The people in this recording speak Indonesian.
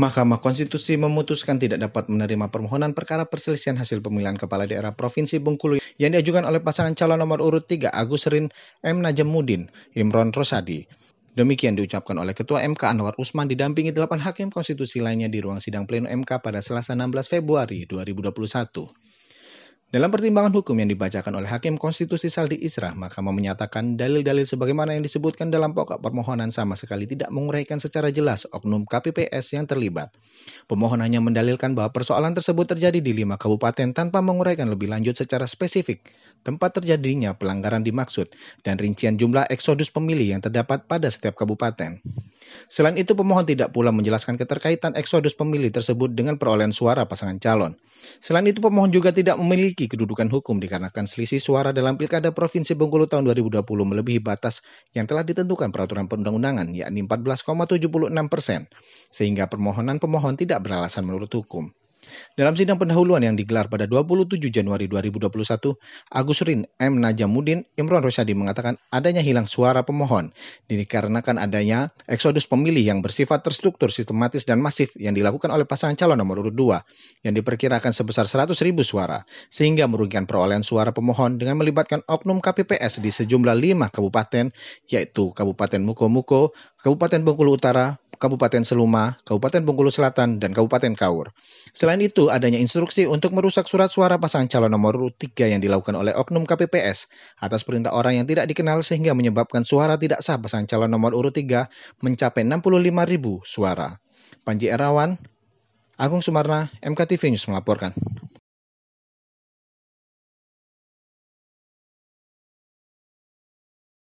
Mahkamah Konstitusi memutuskan tidak dapat menerima permohonan perkara perselisihan hasil pemilihan Kepala Daerah Provinsi Bengkulu yang diajukan oleh pasangan calon nomor urut 3 Agus Rin M. Najemuddin Imron Rosadi. Demikian diucapkan oleh Ketua MK Anwar Usman didampingi 8 hakim konstitusi lainnya di ruang sidang pleno MK pada Selasa 16 Februari 2021. Dalam pertimbangan hukum yang dibacakan oleh Hakim Konstitusi Saldi Isra, Mahkamah menyatakan dalil-dalil sebagaimana yang disebutkan dalam pokok permohonan sama sekali tidak menguraikan secara jelas oknum KPPS yang terlibat. Pemohon hanya mendalilkan bahwa persoalan tersebut terjadi di lima kabupaten tanpa menguraikan lebih lanjut secara spesifik tempat terjadinya pelanggaran dimaksud dan rincian jumlah eksodus pemilih yang terdapat pada setiap kabupaten. Selain itu, pemohon tidak pula menjelaskan keterkaitan eksodus pemilih tersebut dengan perolehan suara pasangan calon. Selain itu, pemohon juga tidak memiliki kedudukan hukum dikarenakan selisih suara dalam Pilkada Provinsi Bengkulu tahun 2020 melebihi batas yang telah ditentukan peraturan perundang-undangan, yakni 14,76 persen, sehingga permohonan pemohon tidak beralasan menurut hukum. Dalam sidang pendahuluan yang digelar pada 27 Januari 2021, Agus Rin M. Najamudin Imron Rosyadi mengatakan adanya hilang suara pemohon dikarenakan adanya eksodus pemilih yang bersifat terstruktur, sistematis, dan masif yang dilakukan oleh pasangan calon nomor urut 2 yang diperkirakan sebesar 100 ribu suara, sehingga merugikan perolehan suara pemohon dengan melibatkan oknum KPPS di sejumlah lima kabupaten, yaitu Kabupaten Mukomuko, Kabupaten Bengkulu Utara, Kabupaten Seluma, Kabupaten Bengkulu Selatan, dan Kabupaten Kaur. Selain itu, adanya instruksi untuk merusak surat suara pasangan calon nomor 3 yang dilakukan oleh Oknum KPPS atas perintah orang yang tidak dikenal sehingga menyebabkan suara tidak sah pasangan calon nomor urut 3 mencapai 65 ribu suara. Panji Erawan, Agung Sumarna, MKTV News melaporkan.